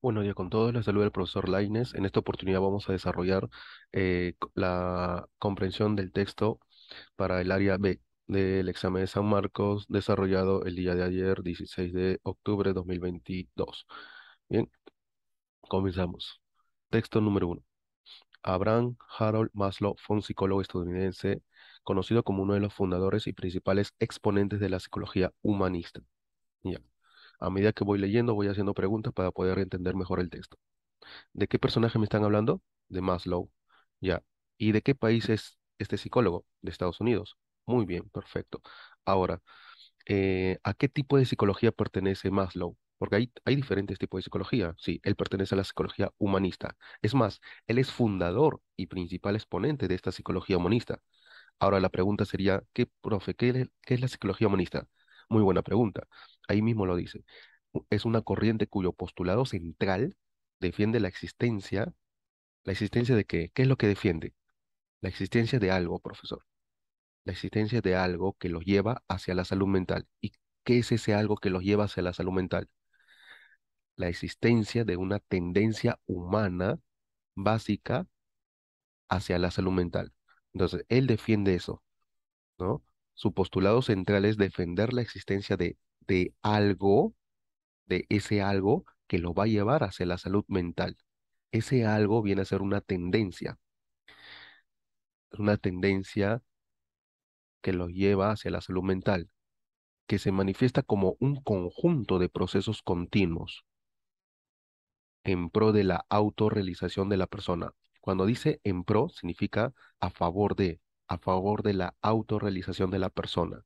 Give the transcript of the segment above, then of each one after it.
Buenos días con todos, les saluda el profesor Laines. En esta oportunidad vamos a desarrollar eh, la comprensión del texto para el área B del examen de San Marcos desarrollado el día de ayer, 16 de octubre de 2022. Bien, comenzamos. Texto número uno. Abraham Harold Maslow fue un psicólogo estadounidense conocido como uno de los fundadores y principales exponentes de la psicología humanista. Ya. A medida que voy leyendo, voy haciendo preguntas para poder entender mejor el texto. ¿De qué personaje me están hablando? De Maslow. Ya. ¿Y de qué país es este psicólogo? De Estados Unidos. Muy bien, perfecto. Ahora, eh, ¿a qué tipo de psicología pertenece Maslow? Porque hay, hay diferentes tipos de psicología. Sí, él pertenece a la psicología humanista. Es más, él es fundador y principal exponente de esta psicología humanista. Ahora la pregunta sería, ¿qué, profe, qué es la psicología humanista? Muy buena pregunta. Ahí mismo lo dice. Es una corriente cuyo postulado central defiende la existencia. ¿La existencia de qué? ¿Qué es lo que defiende? La existencia de algo, profesor. La existencia de algo que los lleva hacia la salud mental. ¿Y qué es ese algo que los lleva hacia la salud mental? La existencia de una tendencia humana básica hacia la salud mental. Entonces, él defiende eso, ¿no? su postulado central es defender la existencia de, de algo, de ese algo que lo va a llevar hacia la salud mental. Ese algo viene a ser una tendencia, una tendencia que lo lleva hacia la salud mental, que se manifiesta como un conjunto de procesos continuos en pro de la autorrealización de la persona. Cuando dice en pro, significa a favor de, a favor de la autorrealización de la persona.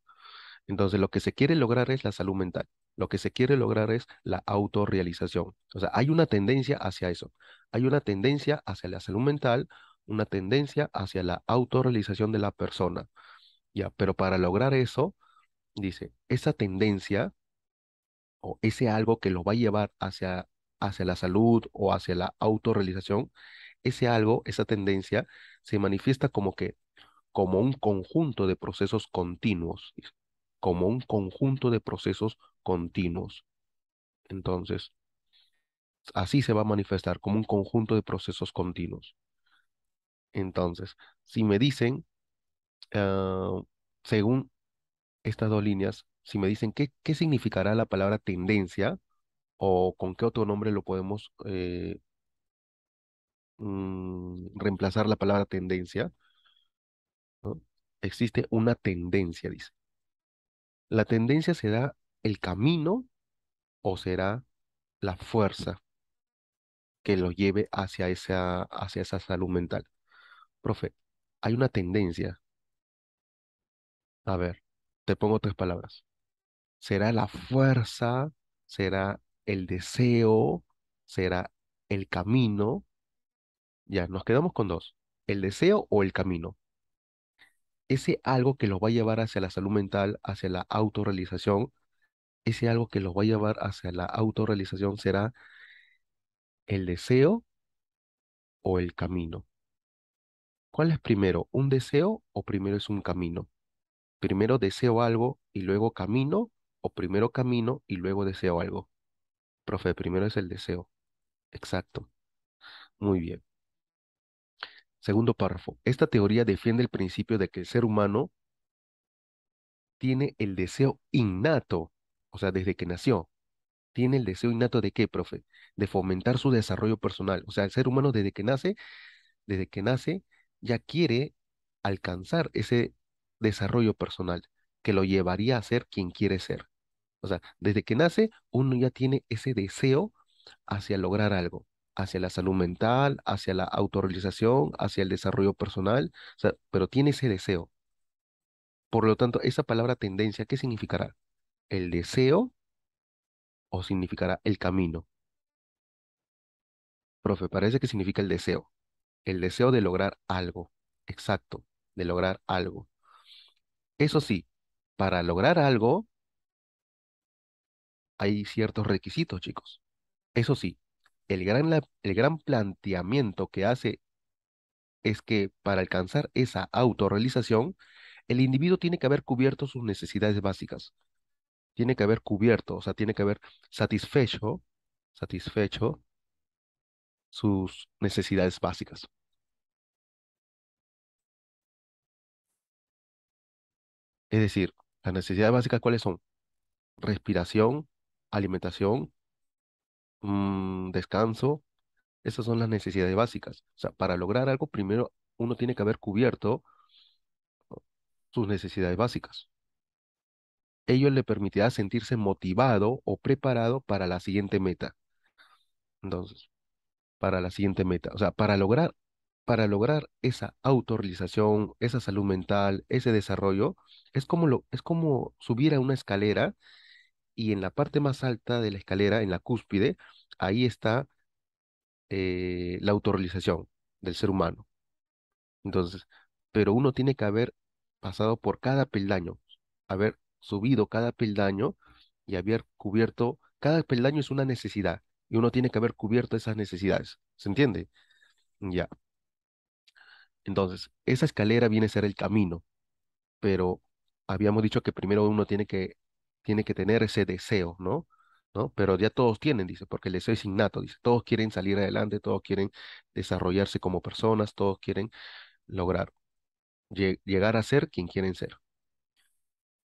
Entonces, lo que se quiere lograr es la salud mental, lo que se quiere lograr es la autorrealización. O sea, hay una tendencia hacia eso, hay una tendencia hacia la salud mental, una tendencia hacia la autorrealización de la persona. Ya, pero para lograr eso, dice, esa tendencia o ese algo que lo va a llevar hacia, hacia la salud o hacia la autorrealización, ese algo, esa tendencia, se manifiesta como que como un conjunto de procesos continuos, como un conjunto de procesos continuos. Entonces, así se va a manifestar como un conjunto de procesos continuos. Entonces, si me dicen, ah, según estas dos líneas, si me dicen qué, qué significará la palabra tendencia o con qué otro nombre lo podemos eh, mm, reemplazar la palabra tendencia, existe una tendencia, dice. La tendencia será el camino o será la fuerza que lo lleve hacia esa, hacia esa salud mental. Profe, hay una tendencia. A ver, te pongo tres palabras. Será la fuerza, será el deseo, será el camino. Ya, nos quedamos con dos. El deseo o el camino ese algo que los va a llevar hacia la salud mental, hacia la autorrealización, ese algo que los va a llevar hacia la autorrealización será el deseo o el camino. ¿Cuál es primero? ¿Un deseo o primero es un camino? ¿Primero deseo algo y luego camino o primero camino y luego deseo algo? Profe, primero es el deseo. Exacto. Muy bien. Segundo párrafo. Esta teoría defiende el principio de que el ser humano tiene el deseo innato, o sea, desde que nació, tiene el deseo innato de qué, profe? De fomentar su desarrollo personal. O sea, el ser humano desde que nace, desde que nace, ya quiere alcanzar ese desarrollo personal que lo llevaría a ser quien quiere ser. O sea, desde que nace, uno ya tiene ese deseo hacia lograr algo hacia la salud mental, hacia la autorrealización, hacia el desarrollo personal, pero tiene ese deseo. Por lo tanto, esa palabra tendencia, ¿qué significará? ¿El deseo o significará el camino? Profe, parece que significa el deseo. El deseo de lograr algo. Exacto, de lograr algo. Eso sí, para lograr algo hay ciertos requisitos, chicos. Eso sí, el gran, planteamiento que hace es que para alcanzar esa autorrealización, el individuo tiene que haber cubierto sus necesidades básicas. Tiene que haber cubierto, o sea, tiene que haber satisfecho, satisfecho sus necesidades básicas. Es decir, las necesidades básicas, ¿cuáles son? Respiración, alimentación, descanso. Esas son las necesidades básicas. O sea, para lograr algo, primero uno tiene que haber cubierto sus necesidades básicas. Ello le permitirá sentirse motivado o preparado para la siguiente meta. Entonces, para la siguiente meta. O sea, para lograr, para lograr esa autorrealización, esa salud mental, ese desarrollo, es como, lo, es como subir a una escalera y en la parte más alta de la escalera, en la cúspide, ahí está eh, la autorrealización del ser humano. Entonces, pero uno tiene que haber pasado por cada peldaño, haber subido cada peldaño y haber cubierto, cada peldaño es una necesidad y uno tiene que haber cubierto esas necesidades, ¿se entiende? Ya. Entonces, esa escalera viene a ser el camino, pero habíamos dicho que primero uno tiene que tiene que tener ese deseo, ¿no? Pero ya todos tienen, dice, porque el deseo es innato, dice, todos quieren salir adelante, todos quieren desarrollarse como personas, todos quieren lograr, llegar a ser quien quieren ser.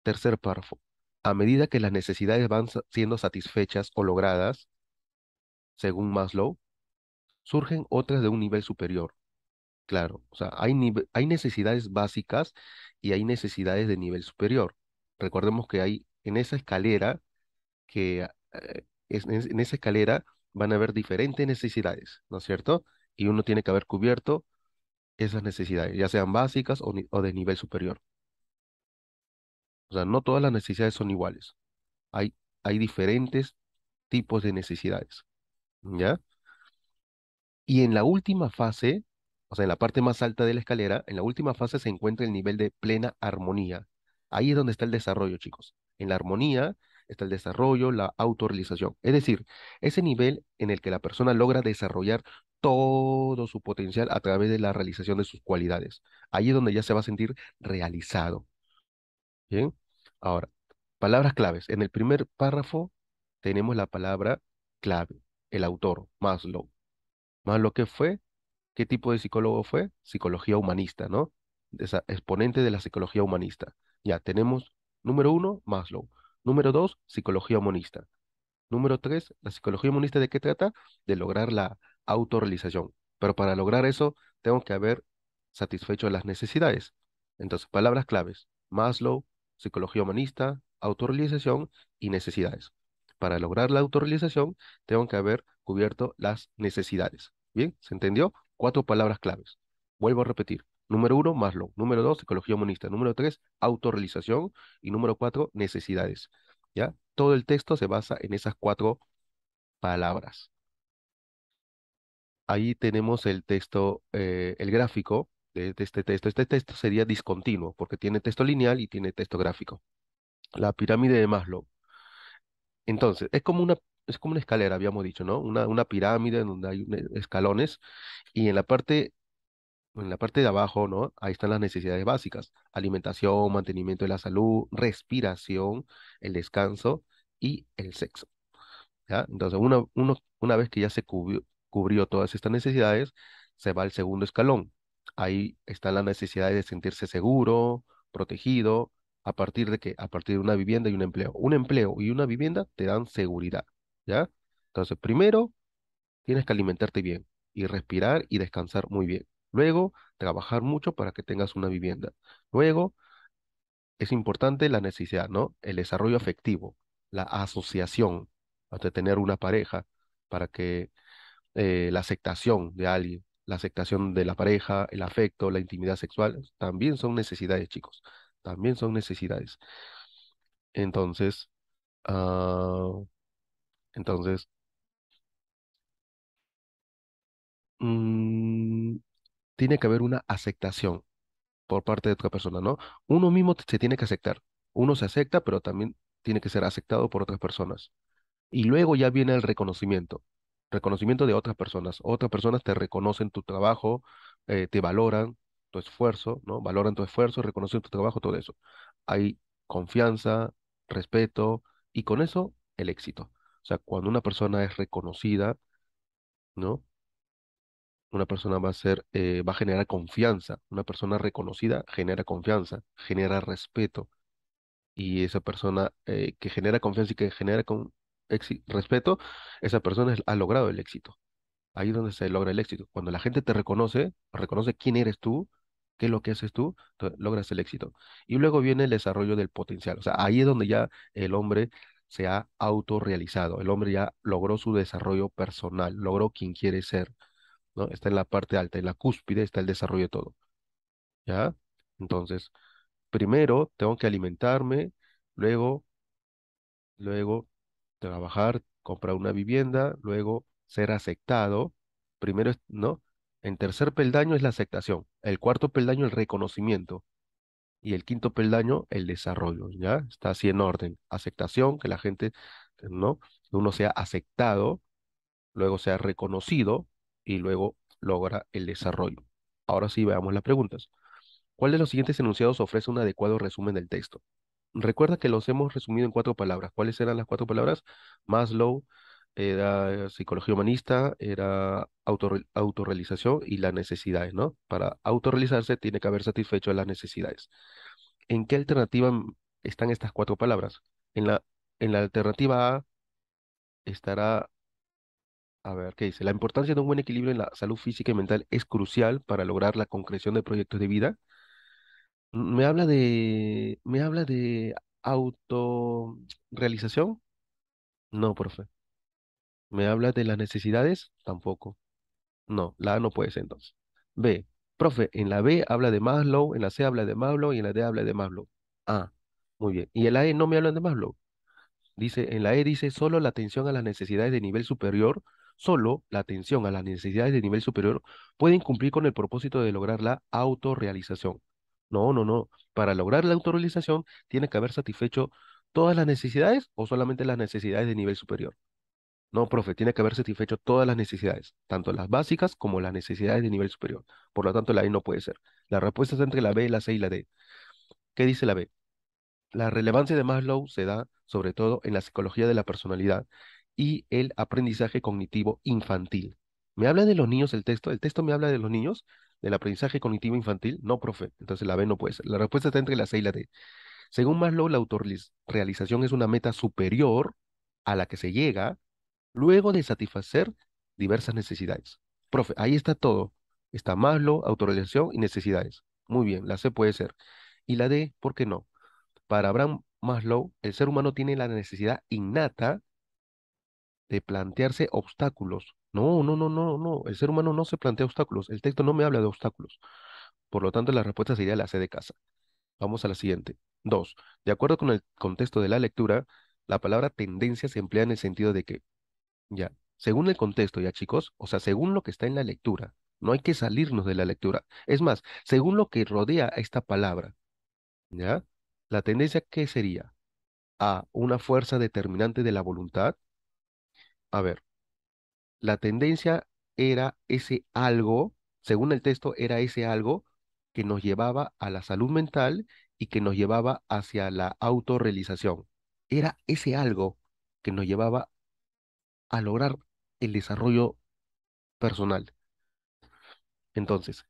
Tercer párrafo. A medida que las necesidades van siendo satisfechas o logradas, según Maslow, surgen otras de un nivel superior. Claro, o sea, hay, hay necesidades básicas y hay necesidades de nivel superior. Recordemos que hay en esa escalera que eh, es, en esa escalera van a haber diferentes necesidades, ¿no es cierto? Y uno tiene que haber cubierto esas necesidades, ya sean básicas o, o de nivel superior. O sea, no todas las necesidades son iguales. Hay, hay diferentes tipos de necesidades. ¿Ya? Y en la última fase, o sea, en la parte más alta de la escalera, en la última fase se encuentra el nivel de plena armonía. Ahí es donde está el desarrollo, chicos. En la armonía está el desarrollo, la autorrealización. Es decir, ese nivel en el que la persona logra desarrollar todo su potencial a través de la realización de sus cualidades. Ahí es donde ya se va a sentir realizado. Bien. Ahora, palabras claves. En el primer párrafo tenemos la palabra clave, el autor, Maslow. Maslow, ¿qué fue? ¿Qué tipo de psicólogo fue? Psicología humanista, ¿no? Esa, exponente de la psicología humanista. Ya, tenemos Número uno, Maslow. Número dos, psicología humanista. Número tres, la psicología humanista de qué trata? De lograr la autorrealización. Pero para lograr eso, tengo que haber satisfecho las necesidades. Entonces, palabras claves, Maslow, psicología humanista, autorrealización y necesidades. Para lograr la autorrealización, tengo que haber cubierto las necesidades. ¿Bien? ¿Se entendió? Cuatro palabras claves. Vuelvo a repetir. Número uno, Maslow. Número dos, psicología humanista. Número tres, autorrealización. Y número cuatro, necesidades. ¿Ya? Todo el texto se basa en esas cuatro palabras. Ahí tenemos el texto, eh, el gráfico de, este texto. Este texto sería discontinuo porque tiene texto lineal y tiene texto gráfico. La pirámide de Maslow. Entonces, es como una es como una escalera, habíamos dicho, ¿no? Una, una pirámide donde hay eh, escalones y en la parte en la parte de abajo, ¿no? Ahí están las necesidades básicas, alimentación, mantenimiento de la salud, respiración, el descanso y el sexo. ¿ya? Entonces, una, una vez que ya se cubrió, cubrió todas estas necesidades, se va al segundo escalón. Ahí están la necesidad de sentirse seguro, protegido, a partir de que a partir de una vivienda y un empleo. Un empleo y una vivienda te dan seguridad, ¿ya? Entonces, primero tienes que alimentarte bien y respirar y descansar muy bien. Luego, trabajar mucho para que tengas una vivienda. Luego, es importante la necesidad, ¿no? El desarrollo afectivo, la asociación, hasta tener una pareja, para que eh, la aceptación de alguien, la aceptación de la pareja, el afecto, la intimidad sexual, también son necesidades, chicos. También son necesidades. Entonces, ah, entonces, mm, tiene que haber una aceptación por parte de otra persona, ¿no? Uno mismo se tiene que aceptar. Uno se acepta, pero también tiene que ser aceptado por otras personas. Y luego ya viene el reconocimiento, reconocimiento de otras personas. Otras personas te reconocen tu trabajo, eh, te valoran tu esfuerzo, ¿no? Valoran tu esfuerzo, reconocen tu trabajo, todo eso. Hay confianza, respeto y con eso el éxito. O sea, cuando una persona es reconocida, ¿no? una persona va a ser, eh, va a generar confianza. Una persona reconocida genera confianza, genera respeto. Y esa persona eh, que genera confianza y que genera con respeto, esa persona ha logrado el éxito. Ahí es donde se logra el éxito. Cuando la gente te reconoce, reconoce quién eres tú, qué es lo que haces tú, logras el éxito. Y luego viene el desarrollo del potencial. O sea, ahí es donde ya el hombre se ha autorrealizado. El hombre ya logró su desarrollo personal, logró quien quiere ser. Está en la parte alta, en la cúspide está el desarrollo de todo. ¿Ya? Entonces, primero tengo que alimentarme, luego, luego trabajar, comprar una vivienda, luego ser aceptado. Primero, ¿no? En tercer peldaño es la aceptación. El cuarto peldaño, el reconocimiento. Y el quinto peldaño, el desarrollo. ¿Ya? Está así en orden. Aceptación, que la gente, ¿no? uno sea aceptado, luego sea reconocido, y luego logra el desarrollo. Ahora sí, veamos las preguntas. ¿Cuál de los siguientes enunciados ofrece un adecuado resumen del texto? Recuerda que los hemos resumido en cuatro palabras. ¿Cuáles eran las cuatro palabras? Maslow, era psicología humanista, era autorrealización y las necesidades, ¿no? Para autorrealizarse tiene que haber satisfecho las necesidades. ¿En qué alternativa están estas cuatro palabras? En la, en la alternativa A estará a ver, ¿qué dice? La importancia de un buen equilibrio en la salud física y mental es crucial para lograr la concreción de proyectos de vida. Mm, me habla de, me habla de autorrealización. No, profe. ¿Me habla de las necesidades? Tampoco. No, la A no puede ser entonces. B. Profe, en la B habla de Maslow, en la C habla de Maslow y en la D habla de Maslow. A. muy bien. ¿Y en la E no me hablan de Maslow? Dice, en la E dice, solo la atención a las necesidades de nivel superior Solo la atención a las necesidades de nivel superior pueden cumplir con el propósito de lograr la autorrealización. No, no, no. Para lograr la autorrealización tiene que haber satisfecho todas las necesidades o solamente las necesidades de nivel superior. No, profe, tiene que haber satisfecho todas las necesidades, tanto las básicas como las necesidades de nivel superior. Por lo tanto, la E no puede ser. La respuesta está entre la B, la C y la D. ¿Qué dice la B? La relevancia de Maslow se da sobre todo en la psicología de la personalidad y el aprendizaje cognitivo infantil. ¿Me habla de los niños el texto? ¿El texto me habla de los niños? ¿Del aprendizaje cognitivo infantil? No, profe. Entonces la B no puede ser. La respuesta está entre la C y la D. Según Maslow, la autorrealización es una meta superior a la que se llega luego de satisfacer diversas necesidades. Profe, ahí está todo. Está Maslow, autorrealización y necesidades. Muy bien, la C puede ser. Y la D, ¿por qué no? Para Abraham Maslow, el ser humano tiene la necesidad innata de plantearse obstáculos. No, no, no, no, no. El ser humano no se plantea obstáculos. El texto no me habla de obstáculos. Por lo tanto, la respuesta sería la C de casa. Vamos a la siguiente. Dos, de acuerdo con el contexto de la lectura, la palabra tendencia se emplea en el sentido de que, ya, según el contexto, ya chicos, o sea, según lo que está en la lectura, no hay que salirnos de la lectura. Es más, según lo que rodea a esta palabra, ya, la tendencia, ¿qué sería? A, una fuerza determinante de la voluntad, a ver, la tendencia era ese algo, según el texto, era ese algo que nos llevaba a la salud mental y que nos llevaba hacia la autorrealización. Era ese algo que nos llevaba a lograr el desarrollo personal. Entonces,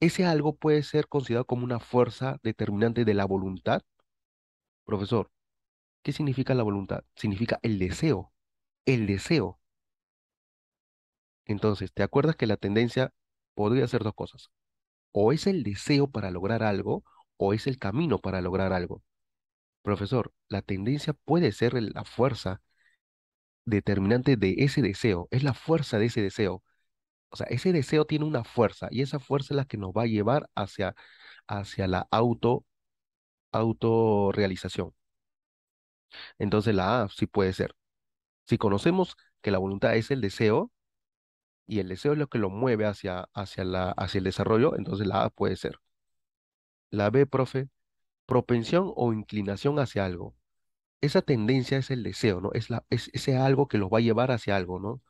ese algo puede ser considerado como una fuerza determinante de la voluntad. Profesor, ¿qué significa la voluntad? Significa el deseo el deseo. Entonces, ¿te acuerdas que la tendencia podría ser dos cosas? O es el deseo para lograr algo o es el camino para lograr algo. Profesor, la tendencia puede ser la fuerza determinante de ese deseo, es la fuerza de ese deseo. O sea, ese deseo tiene una fuerza y esa fuerza es la que nos va a llevar hacia, hacia la auto, autorrealización. Entonces la A sí puede ser. Si conocemos que la voluntad es el deseo y el deseo es lo que lo mueve hacia, hacia, la, hacia el desarrollo, entonces la A puede ser. La B, profe, propensión o inclinación hacia algo. Esa tendencia es el deseo, ¿no? Es, la, ese algo que los va a llevar hacia algo, ¿no?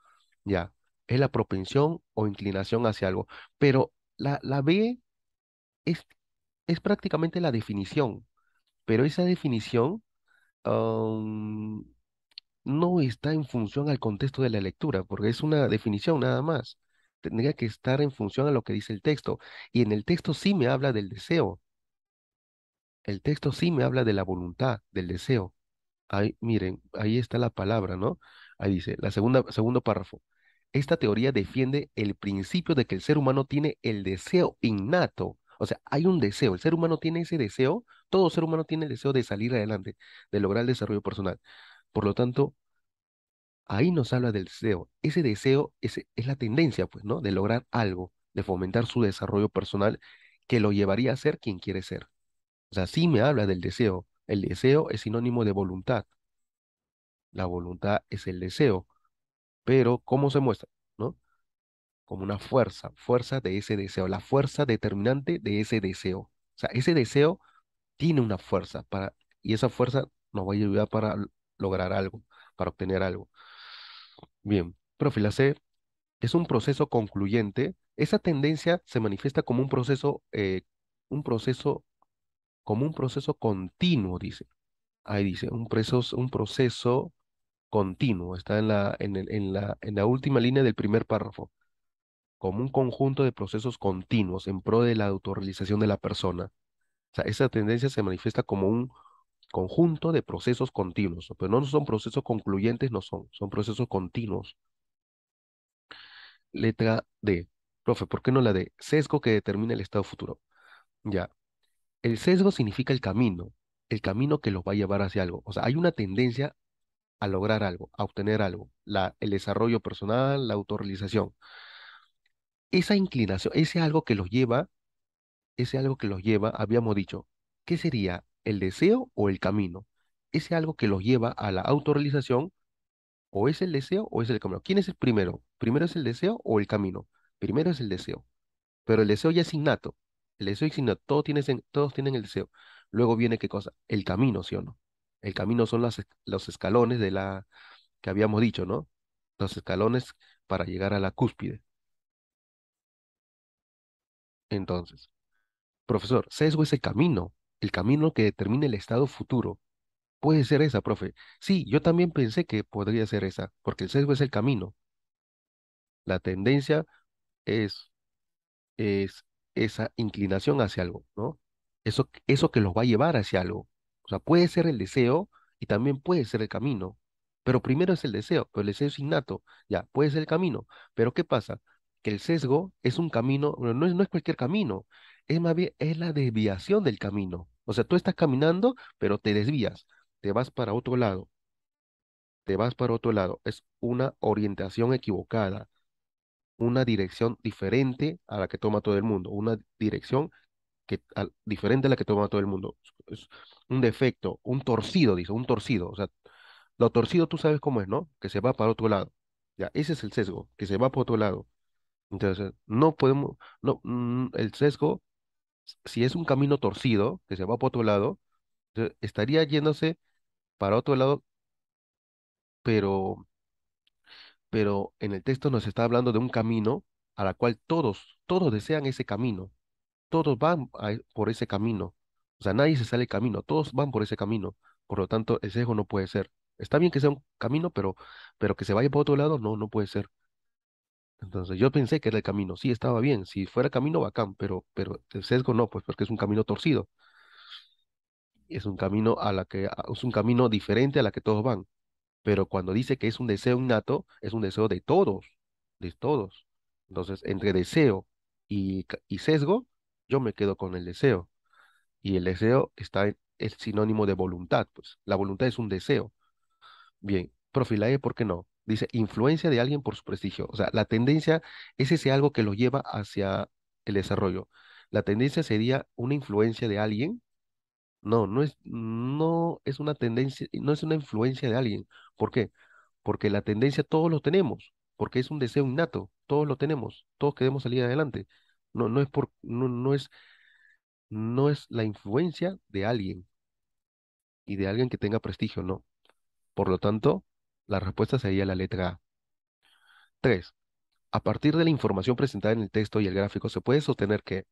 Ya, es la propensión o inclinación hacia algo. Pero la, la B es, es prácticamente la definición, pero esa definición no está en función al contexto de la lectura, porque es una definición nada más. Tendría que estar en función a lo que dice el texto. Y en el texto sí me habla del deseo. El texto sí me habla de la voluntad, del deseo. Ahí, miren, ahí está la palabra, ¿no? Ahí dice, la segunda, segundo párrafo. Esta teoría defiende el principio de que el ser humano tiene el deseo innato. O sea, hay un deseo, el ser humano tiene ese deseo, todo ser humano tiene el deseo de salir adelante, de lograr el desarrollo personal. Por lo tanto, ahí nos habla del deseo. Ese deseo es la tendencia, pues, ¿no? De lograr algo, de fomentar su desarrollo personal que lo llevaría a ser quien quiere ser. O sea, sí me habla del deseo. El deseo es sinónimo de voluntad. La voluntad es el deseo. Pero, ¿cómo se muestra? ¿No? Como una fuerza, fuerza de ese deseo, la fuerza determinante de ese deseo. O sea, ese deseo tiene una fuerza para, y esa fuerza nos va a ayudar para lograr algo, para obtener algo. Bien, C es un proceso concluyente. Esa tendencia se manifiesta como un proceso, eh, un proceso, como un proceso continuo, dice. Ahí dice, un proceso, un proceso continuo. Está en la, en, en, la, en la última línea del primer párrafo. Como un conjunto de procesos continuos en pro de la autorrealización de la persona. O sea, esa tendencia se manifiesta como un conjunto de procesos continuos, pero no son procesos concluyentes, no son, son procesos continuos. Letra D. Profe, ¿por qué no la D? Sesgo que determina el estado futuro. Ya. El sesgo significa el camino, el camino que los va a llevar hacia algo. O sea, hay una tendencia a lograr algo, a obtener algo, la, el desarrollo personal, la autorrealización. Esa inclinación, ese algo que los lleva, ese algo que los lleva, habíamos dicho, ¿qué sería? el deseo o el camino. Ese algo que los lleva a la autorrealización, o es el deseo o es el camino. ¿Quién es el primero? ¿Primero es el deseo o el camino? Primero es el deseo. Pero el deseo ya es innato. El deseo es innato. Todos tienen, todos tienen el deseo. Luego viene qué cosa? El camino, ¿sí o no? El camino son los escalones de la que habíamos dicho, ¿no? Los escalones para llegar a la cúspide. Entonces, profesor, sesgo ese el camino el camino que determina el estado futuro. Puede ser esa, profe. Sí, yo también pensé que podría ser esa, porque el sesgo es el camino. La tendencia es, es esa inclinación hacia algo, ¿no? Eso, eso que los va a llevar hacia algo. O sea, puede ser el deseo y también puede ser el camino. Pero primero es el deseo, pero el deseo es innato. Ya, puede ser el camino. Pero ¿qué pasa? Que el sesgo es un camino, no es, cualquier camino, es más bien, es la desviación del camino. O sea, tú estás caminando, pero te desvías, te vas para otro lado, te vas para otro lado. Es una orientación equivocada, una dirección diferente a la que toma todo el mundo, una dirección que, diferente a la que toma todo el mundo. Es un defecto, un torcido, dice, un torcido. O sea, lo torcido tú sabes cómo es, ¿no? Que se va para otro lado. Ya, ese es el sesgo, que se va para otro lado. Entonces, no podemos, no, mm, el sesgo si es un camino torcido, que se va por otro lado, e, estaría yéndose para otro lado, pero, pero en el texto nos está hablando de un camino a la cual todos, todos desean ese camino, todos van por ese camino, o sea, nadie se sale camino, todos van por ese camino, por lo tanto, ese ego no puede ser. Está bien que sea un camino, pero, pero que se vaya por otro lado, no, no puede ser. Entonces yo pensé que era el camino, sí estaba bien, si fuera camino bacán, pero, pero el sesgo no, pues porque es un camino torcido. Es un camino a la que es un camino diferente a la que todos van. Pero cuando dice que es un deseo innato, es un deseo de todos, de todos. Entonces, entre deseo y, y sesgo, yo me quedo con el deseo. Y el deseo está es sinónimo de voluntad, pues. La voluntad es un deseo. Bien, profilae, ¿por qué no? dice influencia de alguien por su prestigio. O sea, la tendencia es ese algo que lo lleva hacia el desarrollo. La tendencia sería una influencia de alguien. No, no es, no es una tendencia, no es una influencia de alguien. ¿Por qué? Porque la tendencia todos lo tenemos, porque es un deseo innato, todos lo tenemos, todos queremos salir adelante. No, no es por, no es, no es la influencia de alguien y de alguien que tenga prestigio, no. Por lo tanto, la respuesta sería la letra A. 3. A partir de la información presentada en el texto y el gráfico, se puede sostener que...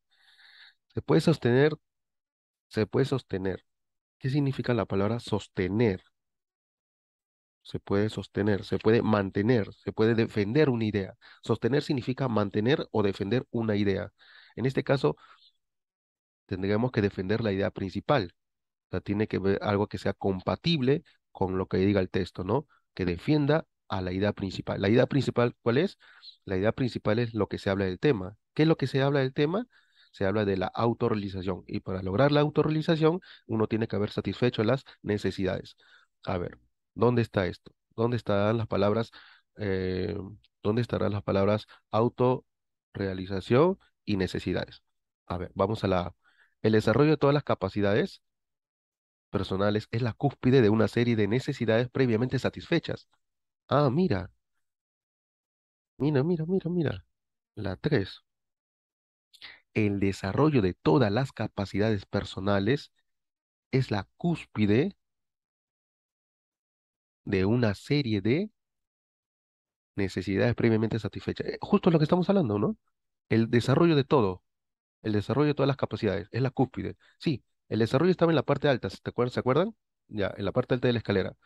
Se puede sostener... Se puede sostener. ¿Qué significa la palabra sostener? Se puede sostener, se puede mantener, se puede defender una idea. Sostener significa mantener o defender una idea. En este caso, tendríamos que defender la idea principal. O sea, tiene que ver algo que sea compatible con lo que diga el texto, ¿no? que defienda a la idea principal. ¿La idea principal cuál es? La idea principal es lo que se habla del tema. ¿Qué es lo que se habla del tema? Se habla de la autorrealización. Y para lograr la autorrealización, uno tiene que haber satisfecho las necesidades. A ver, ¿dónde está esto? ¿Dónde estarán las palabras? Eh, ¿Dónde estarán las palabras autorrealización y necesidades? A ver, vamos a la... El desarrollo de todas las capacidades personales es la cúspide de una serie de necesidades previamente satisfechas. Ah, mira. Mira, mira, mira, mira. La tres. El desarrollo de todas las capacidades personales es la cúspide de una serie de necesidades previamente satisfechas. Eh, justo lo que estamos hablando, ¿no? El desarrollo de todo, el desarrollo de todas las capacidades, es la cúspide. Sí, el desarrollo estaba en la parte alta, ¿se acuerdan? Ya, en la parte alta de la escalera.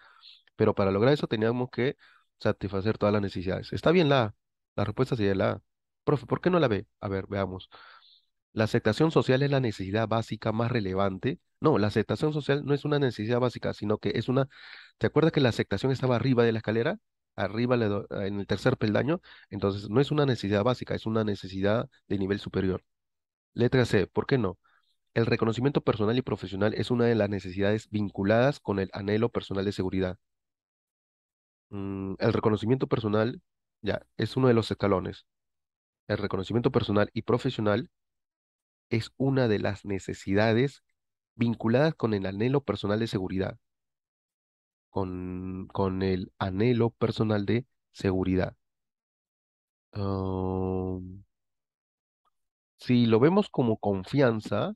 Pero para lograr eso teníamos que satisfacer todas las necesidades. Está bien la A. La respuesta sería la A. Profe, ¿por qué no la B? A ver, veamos. La aceptación social es la necesidad básica más relevante. No, la aceptación social no es una necesidad básica, sino que es una... ¿Te acuerdas que la aceptación estaba arriba de la escalera? Arriba en el tercer peldaño. Entonces, no es una necesidad básica, es una necesidad de nivel superior. Letra C, ¿por qué no? El reconocimiento personal y profesional es una de las necesidades vinculadas con el anhelo personal de seguridad. Mm, el reconocimiento personal ya es uno de los escalones. El reconocimiento personal y profesional es una de las necesidades vinculadas con el anhelo personal de seguridad. Con, el anhelo personal de seguridad. Ah, si lo vemos como confianza,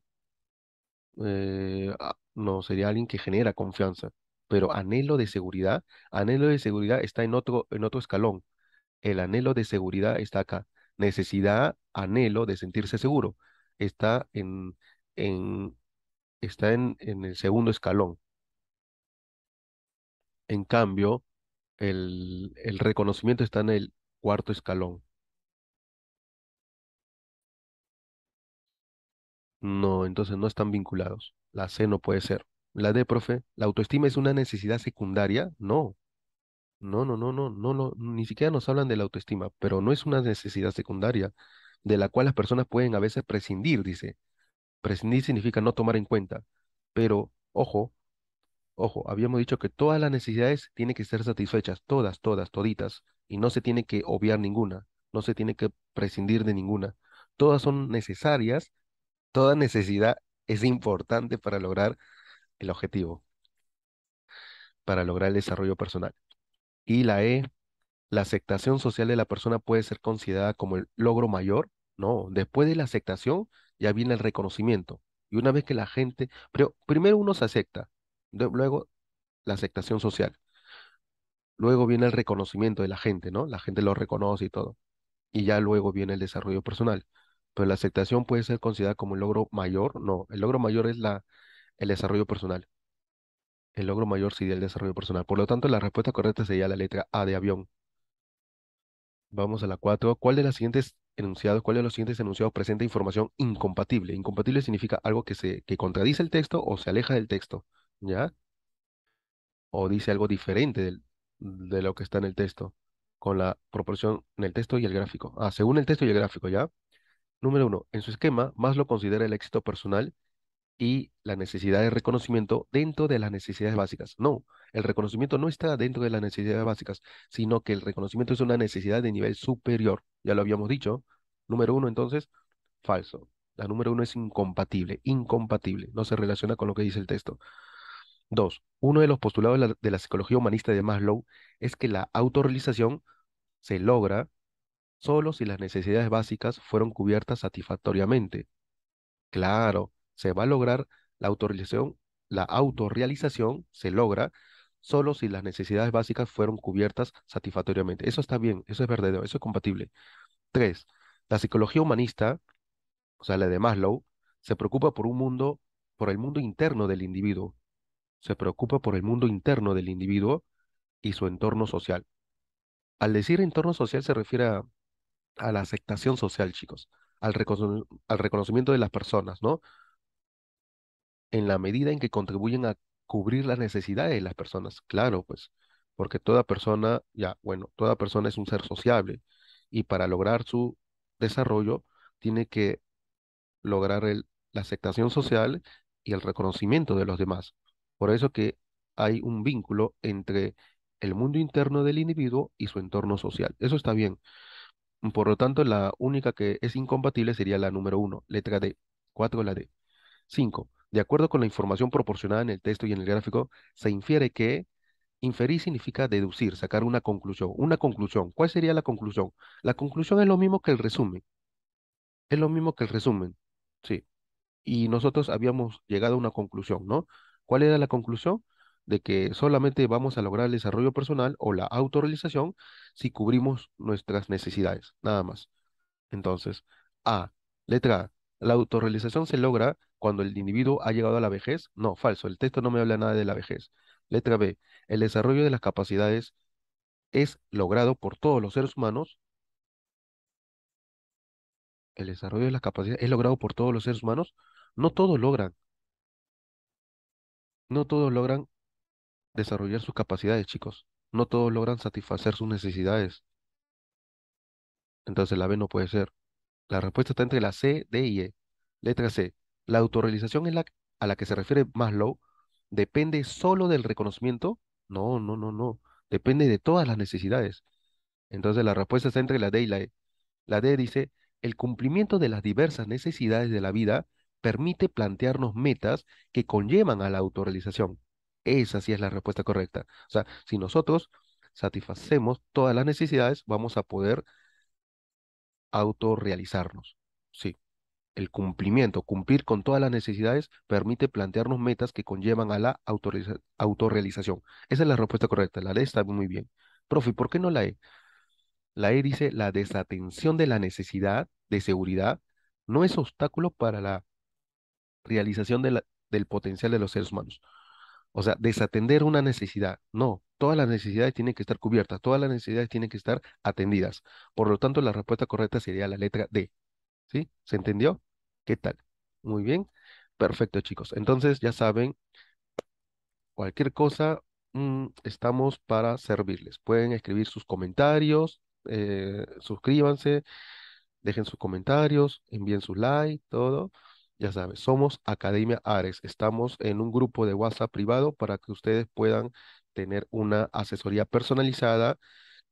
eh, ah, no, sería alguien que genera confianza, pero anhelo de seguridad, anhelo de seguridad está en otro, en otro escalón. El anhelo de seguridad está acá. Necesidad, anhelo de sentirse seguro, está en, en, está en, en el segundo escalón. En cambio, el, el reconocimiento está en el cuarto escalón. No, entonces no están vinculados. La C no puede ser. La D, profe, ¿la autoestima es una necesidad secundaria? No. No, no, no, no, no, no, ni siquiera nos hablan de la autoestima, pero no es una necesidad secundaria de la cual las personas pueden a veces prescindir, dice. Prescindir significa no tomar en cuenta, pero ojo, ojo, habíamos dicho que todas las necesidades tienen que ser satisfechas, todas, todas, toditas, y no se tiene que obviar ninguna, no se tiene que prescindir de ninguna. Todas son necesarias Toda necesidad es importante para lograr el objetivo, para lograr el desarrollo personal. Y la E, la aceptación social de la persona puede ser considerada como el logro mayor. No, después de la aceptación ya viene el reconocimiento. Y una vez que la gente, pero primero uno se acepta, luego la aceptación social. Luego viene el reconocimiento de la gente, ¿no? La gente lo reconoce y todo. Y ya luego viene el desarrollo personal pero la aceptación puede ser considerada como un logro mayor. No, el logro mayor es la, el desarrollo personal. El logro mayor sería el desarrollo personal. Por lo tanto, la respuesta correcta sería la letra A de avión. Vamos a la 4. ¿Cuál de las siguientes enunciados, cuál de los siguientes enunciados presenta información incompatible? Incompatible significa algo que se que contradice el texto o se aleja del texto, ¿ya? O dice algo diferente de lo que está en el texto, con la proporción en el texto y el gráfico. Ah, según el texto y el gráfico, ¿ya? número uno, en su esquema, Maslow considera el éxito personal y la necesidad de reconocimiento dentro de las necesidades básicas. No, el reconocimiento no está dentro de las necesidades básicas, sino que el reconocimiento es una necesidad de nivel superior. Ya lo habíamos dicho. Número uno, entonces, falso. La número uno es incompatible, incompatible, no se relaciona con lo que dice el texto. Dos, uno de los postulados de la, psicología humanista de Maslow es que la autorrealización se logra solo si las necesidades básicas fueron cubiertas satisfactoriamente. Claro, se va a lograr la la autorrealización se logra solo si las necesidades básicas fueron cubiertas satisfactoriamente. Eso está bien, eso es verdadero, eso es compatible. Tres, la psicología humanista, o sea, la de Maslow, se preocupa por un mundo, por el mundo interno del individuo. Se preocupa por el mundo interno del individuo y su entorno social. Al decir entorno social se refiere a a la aceptación social, chicos, al, al reconocimiento de las personas, ¿no? En la medida en que contribuyen a cubrir las necesidades de las personas, claro, pues, porque toda persona, ya, bueno, toda persona es un ser sociable y para lograr su desarrollo tiene que lograr el, la aceptación social y el reconocimiento de los demás. Por eso que hay un vínculo entre el mundo interno del individuo y su entorno social. Eso está bien, por lo tanto, la única que es incompatible sería la número 1, letra D. 4, la D. 5. De acuerdo con la información proporcionada en el texto y en el gráfico, se infiere que inferir significa deducir, sacar una conclusión. Una conclusión. ¿Cuál sería la conclusión? La conclusión es lo mismo que el resumen. Es lo mismo que el resumen. Sí. Y nosotros habíamos llegado a una conclusión, ¿no? ¿Cuál era la conclusión? de que solamente vamos a lograr el desarrollo personal o la autorrealización si cubrimos nuestras necesidades, nada más. Entonces, A, letra A, ¿la autorrealización se logra cuando el individuo ha llegado a la vejez? No, falso, el texto no me habla nada de la vejez. Letra B, el desarrollo de las capacidades es logrado por todos los seres humanos. El desarrollo de las capacidades es logrado por todos los seres humanos. No todos logran. No todos logran desarrollar sus capacidades, chicos. No todos logran satisfacer sus necesidades. Entonces la B no puede ser. La respuesta está entre la C, D y E. Letra C. La autorrealización es la a la que se refiere Maslow depende solo del reconocimiento. No, no, no, no. Depende de todas las necesidades. Entonces la respuesta está entre la D y la E. La D dice, el cumplimiento de las diversas necesidades de la vida permite plantearnos metas que conllevan a la autorrealización. Esa sí es la respuesta correcta. O sea, si nosotros satisfacemos todas las necesidades, vamos a poder autorrealizarnos. Sí. El cumplimiento, cumplir con todas las necesidades, permite plantearnos metas que conllevan a la autorrealización. Esa es la respuesta correcta. La ley está muy bien. Profe, ¿por qué no la E? La E dice, la desatención de la necesidad de seguridad no es obstáculo para la realización del potencial de los seres humanos. O sea, desatender una necesidad. No, todas las necesidades tienen que estar cubiertas, todas las necesidades tienen que estar atendidas. Por lo tanto, la respuesta correcta sería la letra D. ¿Sí? ¿Se entendió? ¿Qué tal? Muy bien. Perfecto, chicos. Entonces, ya saben, cualquier cosa, mm, estamos para servirles. Pueden escribir sus comentarios, eh, suscríbanse, dejen sus comentarios, envíen su like, todo. Ya sabes, somos Academia Ares. Estamos en un grupo de WhatsApp privado para que ustedes puedan tener una asesoría personalizada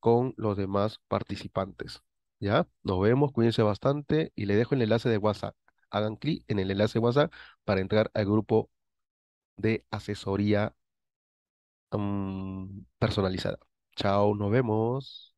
con los demás participantes. ¿Ya? Nos vemos, cuídense bastante y le dejo el enlace de WhatsApp. Hagan clic en el enlace de WhatsApp para entrar al grupo de asesoría mm, personalizada. Chao, nos vemos.